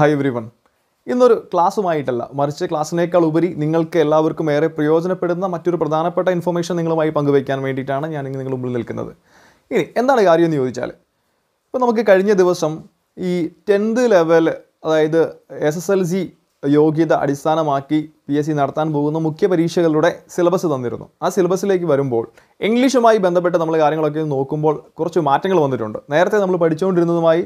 hi every one ഇന്നൊരു ക്ലാസ്സുമായിട്ടല്ല മറിച്ച് ക്ലാസ്സിനേക്കാൾ ഉപരി നിങ്ങൾക്ക് എല്ലാവർക്കും ഏറെ പ്രയോജനപ്പെടുന്ന മറ്റൊരു പ്രധാനപ്പെട്ട ഇൻഫർമേഷൻ നിങ്ങളുമായി പങ്കുവയ്ക്കാൻ വേണ്ടിയിട്ടാണ് ഞാൻ ഇങ്ങനെ നിങ്ങൾ മുമ്പിൽ നിൽക്കുന്നത് ഇനി എന്താണ് കാര്യം എന്ന് ചോദിച്ചാൽ ഇപ്പോൾ നമുക്ക് കഴിഞ്ഞ ദിവസം ഈ ടെൻത്ത് ലെവൽ അതായത് എസ് എസ് എൽ സി യോഗ്യത അടിസ്ഥാനമാക്കി പി എസ് സി നടത്താൻ പോകുന്ന മുഖ്യ പരീക്ഷകളുടെ സിലബസ് തന്നിരുന്നു ആ സിലബസിലേക്ക് വരുമ്പോൾ ഇംഗ്ലീഷുമായി ബന്ധപ്പെട്ട് നമ്മൾ കാര്യങ്ങളൊക്കെ നോക്കുമ്പോൾ കുറച്ച് മാറ്റങ്ങൾ വന്നിട്ടുണ്ട് നേരത്തെ നമ്മൾ പഠിച്ചുകൊണ്ടിരുന്നതുമായി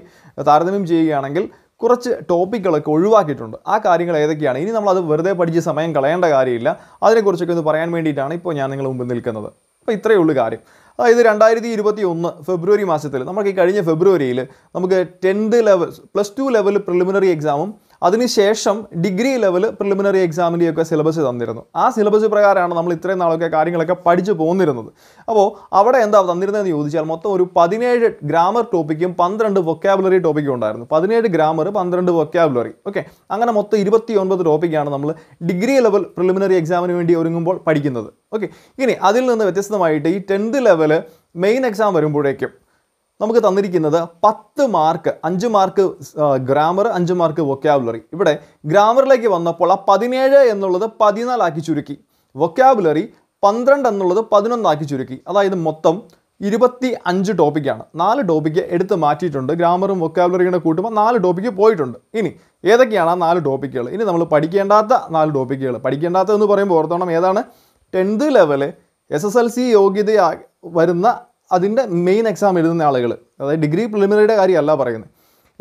താരതമ്യം ചെയ്യുകയാണെങ്കിൽ കുറച്ച് ടോപ്പിക്കുകളൊക്കെ ഒഴിവാക്കിയിട്ടുണ്ട് ആ കാര്യങ്ങൾ ഏതൊക്കെയാണ് ഇനി നമ്മളത് വെറുതെ പഠിച്ച് സമയം കളയേണ്ട കാര്യമില്ല അതിനെക്കുറിച്ചൊക്കെ ഒന്ന് പറയാൻ വേണ്ടിയിട്ടാണ് ഇപ്പോൾ ഞാൻ നിങ്ങൾ മുമ്പിൽ നിൽക്കുന്നത് അപ്പോൾ ഇത്രയേ ഉള്ളൂ കാര്യം അതായത് രണ്ടായിരത്തി ഇരുപത്തി ഒന്ന് ഫെബ്രുവരി മാസത്തിൽ നമുക്ക് ഈ കഴിഞ്ഞ ഫെബ്രുവരിയിൽ നമുക്ക് tenth level plus two level preliminary എക്സാമും അതിനുശേഷം ഡിഗ്രി ലെവൽ പ്രിലിമിനറി ഒക്കെ സിലബസ് തന്നിരുന്നു ആ സിലബസ് പ്രകാരമാണ് നമ്മൾ ഇത്രയും നാളൊക്കെ കാര്യങ്ങളൊക്കെ പഠിച്ചു പോകുന്നിരുന്നത് അപ്പോൾ അവിടെ എന്താ തന്നിരുന്നതെന്ന് ചോദിച്ചാൽ മൊത്തം ഒരു പതിനേഴ് ഗ്രാമർ ടോപ്പിക്കും പന്ത്രണ്ട് വൊക്കാബുലറി ടോപ്പിക്കും ഉണ്ടായിരുന്നു പതിനേഴ് ഗ്രാമർ പന്ത്രണ്ട് വൊക്കാബുലറി ഓക്കെ അങ്ങനെ മൊത്തം ഇരുപത്തി ഒൻപത് ടോപ്പിക്കാണ് നമ്മൾ ഡിഗ്രി ലെവൽ പ്രിലിമിനറി എക്സാമിന് വേണ്ടി ഒരുങ്ങുമ്പോൾ പഠിക്കുന്നത് ഓക്കെ ഇനി അതിൽ നിന്ന് വ്യത്യസ്തമായിട്ട് ഈ ടെൻത്ത് ലെവൽ മെയിൻ എക്സാം വരുമ്പോഴേക്കും നമുക്ക് തന്നിരിക്കുന്നത് പത്ത് മാർക്ക് അഞ്ച് മാർക്ക് ഗ്രാമർ അഞ്ച് മാർക്ക് വൊക്കാബുലറി ഇവിടെ ഗ്രാമറിലേക്ക് വന്നപ്പോൾ ആ പതിനേഴ് എന്നുള്ളത് പതിനാലാക്കി ചുരുക്കി വൊക്കാബുലറി പന്ത്രണ്ട് എന്നുള്ളത് പതിനൊന്നാക്കി ചുരുക്കി അതായത് മൊത്തം ഇരുപത്തി അഞ്ച് ടോപ്പിക്കാണ് നാല് ടോപ്പിക്ക് എടുത്ത് മാറ്റിയിട്ടുണ്ട് ഗ്രാമറും വൊക്കാബുലറിയുടെ കൂട്ടുമ്പോൾ നാല് ടോപ്പിക്ക് പോയിട്ടുണ്ട് ഇനി ഏതൊക്കെയാണ് ആ നാല് ടോപ്പിക്കുകൾ ഇനി നമ്മൾ പഠിക്കേണ്ടാത്ത നാല് ടോപ്പിക്കുകൾ പഠിക്കേണ്ടാത്തതെന്ന് എന്ന് പറയുമ്പോൾ ഓർത്തോണം ഏതാണ് tenth level S S L C യോഗ്യത വരുന്ന അതിൻ്റെ മെയിൻ എക്സാം എഴുതുന്ന ആളുകൾ അതായത് ഡിഗ്രി പ്രിലിമിനറിയുടെ കാര്യമല്ല പറയുന്നത്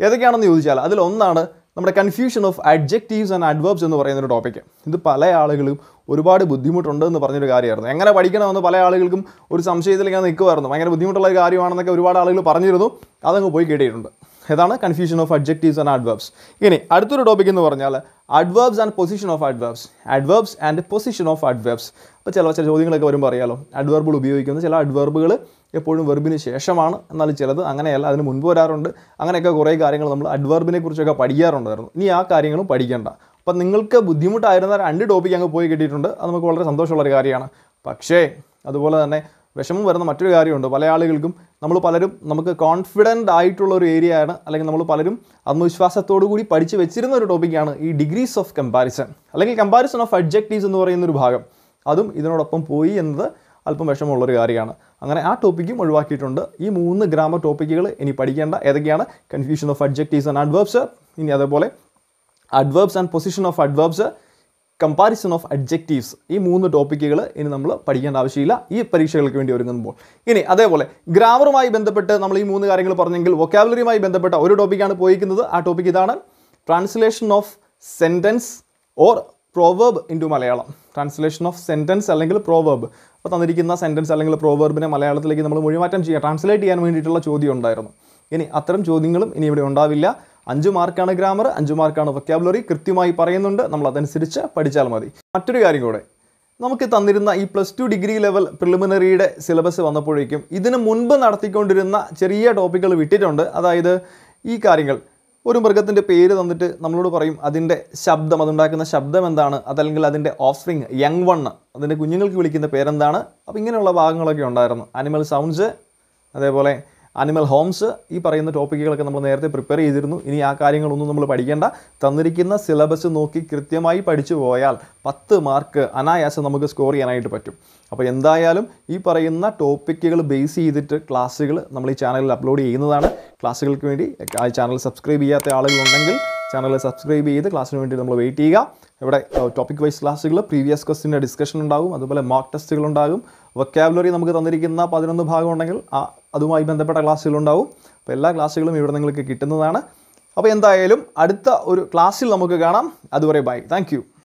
ഏതൊക്കെയാണെന്ന് ചോദിച്ചാൽ അതിലൊന്നാണ് നമ്മുടെ confusion of adjectives and adverbs എന്ന് പറയുന്നൊരു ടോപ്പിക്ക് ഇത് പല ആളുകളും ഒരുപാട് ബുദ്ധിമുട്ടുണ്ട് എന്ന് പറഞ്ഞൊരു കാര്യമായിരുന്നു എങ്ങനെ പഠിക്കണമെന്ന് പല ആളുകൾക്കും ഒരു സംശയത്തിലേക്ക് ഞാൻ നിൽക്കുമായിരുന്നു ഭയങ്കര ബുദ്ധിമുട്ടുള്ള കാര്യമാണെന്നൊക്കെ ഒരുപാട് ആളുകൾ പറഞ്ഞിരുന്നു അതങ്ങ് പോയി കേട്ടിട്ടുണ്ട് ഏതാണ് confusion of adjectives and adverbs ഇനി അടുത്തൊരു ടോപ്പിക് എന്ന് പറഞ്ഞാൽ adverbs and position of adverbs adverbs and position of adverbs അപ്പോൾ ചില ചില ചോദ്യങ്ങളൊക്കെ വരുമ്പോൾ അറിയാലോ അഡ്വർബുകൾ ഉപയോഗിക്കുന്നത് ചില അഡ്വർബുകൾ എപ്പോഴും വെർബിന് ശേഷമാണ് എന്നാലും ചിലത് അങ്ങനെയല്ല അതിന് മുൻപ് വരാറുണ്ട് അങ്ങനെയൊക്കെ കുറേ കാര്യങ്ങൾ നമ്മൾ അഡ്വർബിനെ കുറിച്ചൊക്കെ പഠിക്കാറുണ്ടായിരുന്നു ഇനി ആ കാര്യങ്ങളും പഠിക്കേണ്ട അപ്പം നിങ്ങൾക്ക് ബുദ്ധിമുട്ടായിരുന്ന രണ്ട് ടോപ്പിക് അങ്ങ് പോയി കിട്ടിയിട്ടുണ്ട് അത് നമുക്ക് വളരെ സന്തോഷമുള്ളൊരു കാര്യമാണ് പക്ഷേ അതുപോലെ തന്നെ വിഷമം വരുന്ന മറ്റൊരു കാര്യമുണ്ട് പല ആളുകൾക്കും നമ്മൾ പലരും നമുക്ക് കോൺഫിഡൻ്റ് ആയിട്ടുള്ള ഒരു ഏരിയയാണ് അല്ലെങ്കിൽ നമ്മൾ പലരും ആത്മവിശ്വാസത്തോടു കൂടി പഠിച്ചു വെച്ചിരുന്ന ഒരു ടോപ്പിക്കാണ് ഈ ഡിഗ്രീസ് ഓഫ് കമ്പാരിസൺ അല്ലെങ്കിൽ കമ്പാരിസൺ ഓഫ് അഡ്ജക്റ്റീവ്സ് എന്ന് പറയുന്ന ഒരു ഭാഗം അതും ഇതിനോടൊപ്പം പോയി എന്നത് അല്പം വിഷമമുള്ളൊരു കാര്യമാണ് അങ്ങനെ ആ ടോപ്പിക്കും ഒഴിവാക്കിയിട്ടുണ്ട് ഈ മൂന്ന് ഗ്രാമർ ടോപ്പിക്കുകൾ ഇനി പഠിക്കേണ്ട ഏതൊക്കെയാണ് confusion of adjectives and adverbs ഇനി അതേപോലെ adverbs and position of adverbs comparison of adjectives ഈ മൂന്ന് ടോപ്പിക്കുകൾ ഇനി നമ്മൾ പഠിക്കേണ്ട ആവശ്യമില്ല ഈ പരീക്ഷകൾക്ക് വേണ്ടി ഒരുങ്ങുമ്പോൾ ഇനി അതേപോലെ ഗ്രാമറുമായി ബന്ധപ്പെട്ട് നമ്മൾ ഈ മൂന്ന് കാര്യങ്ങൾ പറഞ്ഞെങ്കിൽ വൊക്കാബുലറിയുമായി ബന്ധപ്പെട്ട ഒരു ടോപ്പിക്കാണ് പോയിരിക്കുന്നത് ആ ടോപ്പിക്ക് ഇതാണ് translation of sentence or proverb in Malayalam translation of sentence അല്ലെങ്കിൽ പ്രോവേർബ് അപ്പോൾ തന്നിരിക്കുന്ന സെൻറ്റൻസ് അല്ലെങ്കിൽ പ്രോവേർബിനെ മലയാളത്തിലേക്ക് നമ്മൾ മൊഴിമാറ്റം ചെയ്യുക ട്രാൻസ്ലേറ്റ് ചെയ്യാൻ വേണ്ടിയിട്ടുള്ള ചോദ്യം ഉണ്ടായിരുന്നു ഇനി അത്തരം ചോദ്യങ്ങളും ഇനി ഇവിടെ ഉണ്ടാവില്ല അഞ്ച് മാർക്കാണ് ഗ്രാമർ അഞ്ച് മാർക്കാണ് വൊക്കാബുലറി കൃത്യമായി പറയുന്നുണ്ട് നമ്മൾ അതനുസരിച്ച് പഠിച്ചാൽ മതി മറ്റൊരു കാര്യം കൂടെ നമുക്ക് തന്നിരുന്ന ഈ പ്ലസ് ടു ഡിഗ്രി ലെവൽ പ്രിലിമിനറിയുടെ സിലബസ് വന്നപ്പോഴേക്കും ഇതിനു മുൻപ് നടത്തിക്കൊണ്ടിരുന്ന ചെറിയ ടോപ്പിക്കുകൾ വിട്ടിട്ടുണ്ട് അതായത് ഈ കാര്യങ്ങൾ ഒരു മൃഗത്തിൻ്റെ പേര് തന്നിട്ട് നമ്മളോട് പറയും അതിൻ്റെ ശബ്ദം അതുണ്ടാക്കുന്ന ശബ്ദം എന്താണ് അതല്ലെങ്കിൽ അതിൻ്റെ സ്പ്രിങ് യങ് വണ്ണ് അതിൻ്റെ കുഞ്ഞുങ്ങൾക്ക് വിളിക്കുന്ന പേരെന്താണ് അപ്പോൾ ഇങ്ങനെയുള്ള ഭാഗങ്ങളൊക്കെ ഉണ്ടായിരുന്നു അനിമൽ സൗണ്ട്സ് അതേപോലെ അനിമൽ ഹോംസ് ഈ പറയുന്ന ടോപ്പിക്കുകളൊക്കെ നമ്മൾ നേരത്തെ പ്രിപ്പയർ ചെയ്തിരുന്നു ഇനി ആ കാര്യങ്ങളൊന്നും നമ്മൾ പഠിക്കേണ്ട തന്നിരിക്കുന്ന സിലബസ് നോക്കി കൃത്യമായി പഠിച്ചു പോയാൽ പത്ത് മാർക്ക് അനായാസം നമുക്ക് സ്കോർ ചെയ്യാനായിട്ട് പറ്റും അപ്പോൾ എന്തായാലും ഈ പറയുന്ന ടോപ്പിക്കുകൾ ബേസ് ചെയ്തിട്ട് ക്ലാസ്സുകൾ നമ്മൾ ഈ ചാനലിൽ അപ്ലോഡ് ചെയ്യുന്നതാണ് ക്ലാസ്സുകൾക്ക് വേണ്ടി ആ ചാനൽ സബ്സ്ക്രൈബ് ചെയ്യാത്ത ആളുകളുണ്ടെങ്കിൽ ചാനൽ സബ്സ്ക്രൈബ് ചെയ്ത് ക്ലാസ്സിന് വേണ്ടി നമ്മൾ വെയിറ്റ് ചെയ്യുക ഇവിടെ ടോപ്പിക് വൈസ് ക്ലാസ്സുകൾ പ്രീവിയസ് ക്വസ്റ്റിൻ്റെ ഡിസ്കഷൻ ഉണ്ടാകും അതുപോലെ മാർക്ക് ടെസ്റ്റുകൾ ഉണ്ടാകും വൊക്കാബുലറി നമുക്ക് തന്നിരിക്കുന്ന പതിനൊന്ന് ഭാഗം ഉണ്ടെങ്കിൽ ആ അതുമായി ബന്ധപ്പെട്ട ക്ലാസ്സുകളുണ്ടാവും അപ്പോൾ എല്ലാ ക്ലാസ്സുകളും ഇവിടെ നിങ്ങൾക്ക് കിട്ടുന്നതാണ് അപ്പോൾ എന്തായാലും അടുത്ത ഒരു ക്ലാസ്സിൽ നമുക്ക് കാണാം അതുവരെ ബൈ താങ്ക്